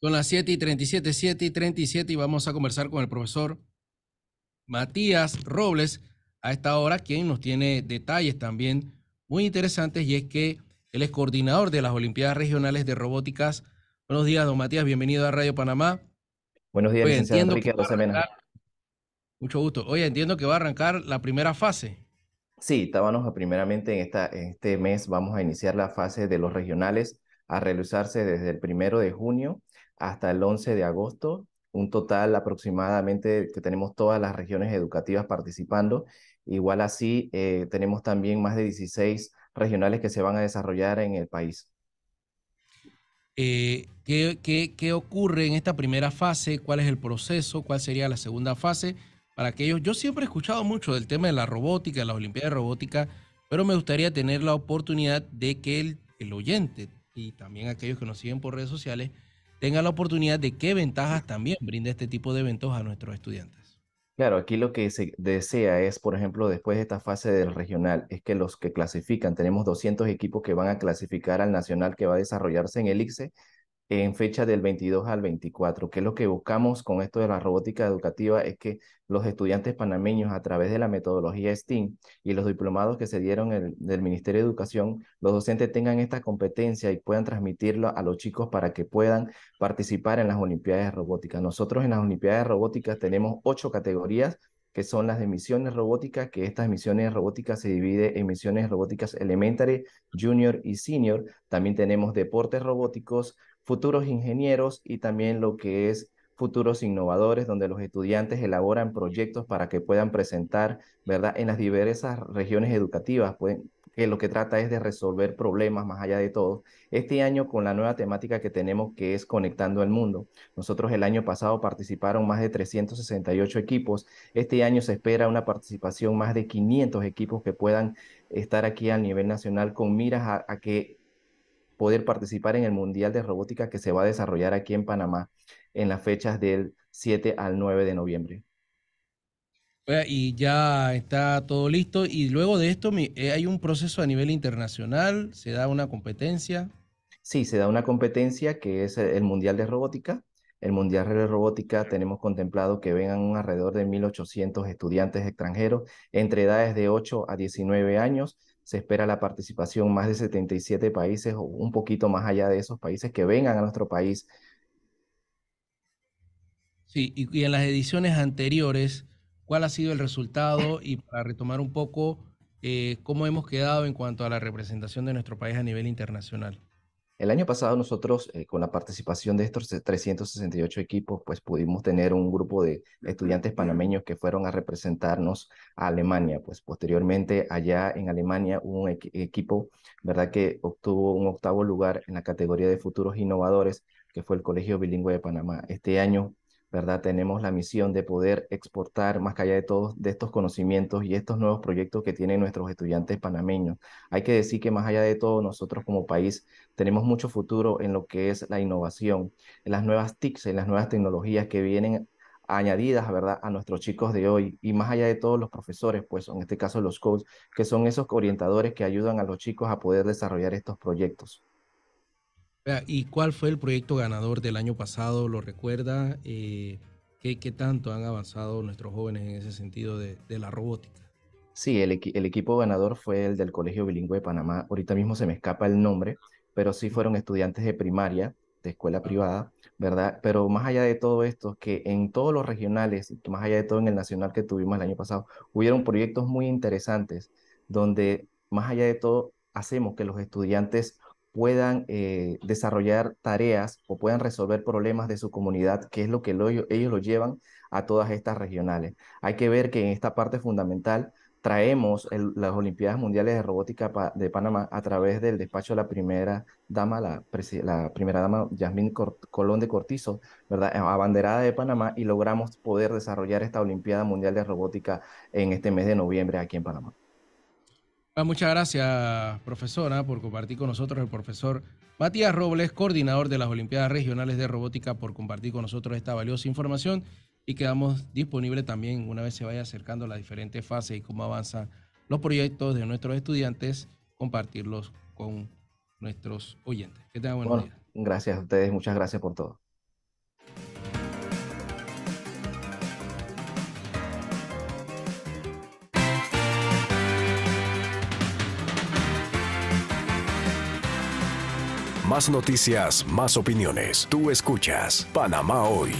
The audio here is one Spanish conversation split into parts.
Son las 7 y 37, 7 y 37 y vamos a conversar con el profesor Matías Robles a esta hora, quien nos tiene detalles también muy interesantes y es que él es coordinador de las Olimpiadas Regionales de Robóticas. Buenos días, don Matías, bienvenido a Radio Panamá. Buenos días, Oye, Enrique Mucho gusto. Oye, entiendo que va a arrancar la primera fase. Sí, estábamos primeramente en esta, este mes, vamos a iniciar la fase de los regionales a realizarse desde el primero de junio hasta el 11 de agosto, un total aproximadamente que tenemos todas las regiones educativas participando. Igual así, eh, tenemos también más de 16 regionales que se van a desarrollar en el país. Eh, ¿qué, qué, ocurre en esta primera fase? ¿Cuál es el proceso? ¿Cuál sería la segunda fase? Para aquellos, yo siempre he escuchado mucho del tema de la robótica, de las Olimpiadas de Robótica, pero me gustaría tener la oportunidad de que el, el oyente y también aquellos que nos siguen por redes sociales tengan la oportunidad de qué ventajas también brinda este tipo de eventos a nuestros estudiantes. Claro, aquí lo que se desea es, por ejemplo, después de esta fase del regional, es que los que clasifican, tenemos 200 equipos que van a clasificar al nacional que va a desarrollarse en el en fecha del 22 al 24, ¿Qué es lo que buscamos con esto de la robótica educativa, es que los estudiantes panameños a través de la metodología STEAM y los diplomados que se dieron el, del Ministerio de Educación, los docentes tengan esta competencia y puedan transmitirlo a los chicos para que puedan participar en las Olimpiadas Robóticas. Nosotros en las Olimpiadas Robóticas tenemos ocho categorías que son las de misiones robóticas, que estas misiones robóticas se divide en misiones robóticas elementary, junior y senior. También tenemos deportes robóticos, futuros ingenieros y también lo que es futuros innovadores, donde los estudiantes elaboran proyectos para que puedan presentar, ¿verdad?, en las diversas regiones educativas, pueden, que lo que trata es de resolver problemas más allá de todo. Este año con la nueva temática que tenemos que es Conectando al Mundo. Nosotros el año pasado participaron más de 368 equipos. Este año se espera una participación más de 500 equipos que puedan estar aquí a nivel nacional con miras a que poder participar en el Mundial de Robótica que se va a desarrollar aquí en Panamá en las fechas del 7 al 9 de noviembre. Y ya está todo listo. Y luego de esto eh, hay un proceso a nivel internacional, se da una competencia. Sí, se da una competencia que es el Mundial de Robótica. El Mundial de Robótica tenemos contemplado que vengan alrededor de 1.800 estudiantes extranjeros entre edades de 8 a 19 años se espera la participación más de 77 países o un poquito más allá de esos países que vengan a nuestro país. Sí, y, en las ediciones anteriores, ¿cuál ha sido el resultado? Y para retomar un poco, eh, ¿cómo hemos quedado en cuanto a la representación de nuestro país a nivel internacional? El año pasado nosotros, eh, con la participación de estos 368 equipos, pues pudimos tener un grupo de estudiantes panameños que fueron a representarnos a Alemania. Pues posteriormente allá en Alemania hubo un equipo, ¿verdad? Que obtuvo un octavo lugar en la categoría de futuros innovadores, que fue el Colegio Bilingüe de Panamá. Este año ¿verdad? Tenemos la misión de poder exportar más allá de todos de estos conocimientos y estos nuevos proyectos que tienen nuestros estudiantes panameños. Hay que decir que más allá de todo, nosotros como país tenemos mucho futuro en lo que es la innovación, en las nuevas TICs, en las nuevas tecnologías que vienen añadidas, ¿verdad?, a nuestros chicos de hoy y más allá de todos los profesores, pues en este caso los coaches, que son esos orientadores que ayudan a los chicos a poder desarrollar estos proyectos. ¿Y cuál fue el proyecto ganador del año pasado? ¿Lo recuerda? Eh, ¿qué, tanto han avanzado nuestros jóvenes en ese sentido de, la robótica? Sí, el, equipo ganador fue el del Colegio Bilingüe de Panamá. Ahorita mismo se me escapa el nombre, pero sí fueron estudiantes de primaria, de escuela privada, ¿verdad? Pero más allá de todo esto, que en todos los regionales, más allá de todo en el nacional que tuvimos el año pasado, hubieron proyectos muy interesantes donde, más allá de todo, hacemos que los estudiantes puedan eh, desarrollar tareas o puedan resolver problemas de su comunidad, que es lo que ellos lo llevan a todas estas regionales. Hay que ver que en esta parte fundamental traemos las Olimpiadas Mundiales de Robótica de Panamá a través del despacho de la primera dama, la, primera dama Yasmín Colón de Cortizo, ¿verdad? abanderada de Panamá, y logramos poder desarrollar esta Olimpiada Mundial de Robótica en este mes de noviembre aquí en Panamá muchas gracias, profesora, por compartir con nosotros el profesor Matías Robles, coordinador de las Olimpiadas Regionales de Robótica, por compartir con nosotros esta valiosa información y quedamos disponibles también una vez se vaya acercando las diferentes fases y cómo avanzan los proyectos de nuestros estudiantes, compartirlos con nuestros oyentes. Que tengan buen bueno, Gracias a ustedes, muchas gracias por todo. Más noticias, más opiniones. Tú escuchas Panamá Hoy.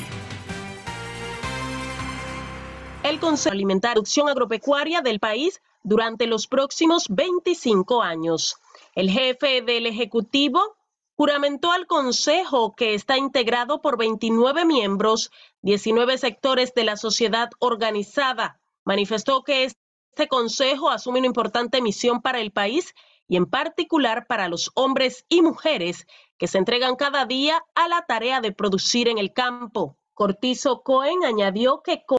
El Consejo Alimentar Producción Agropecuaria del país durante los próximos 25 años. El jefe del Ejecutivo juramentó al Consejo que está integrado por 29 miembros, 19 sectores de la sociedad organizada. Manifestó que este Consejo asume una importante misión para el país y en particular para los hombres y mujeres que se entregan cada día a la tarea de producir en el campo. Cortizo Cohen añadió que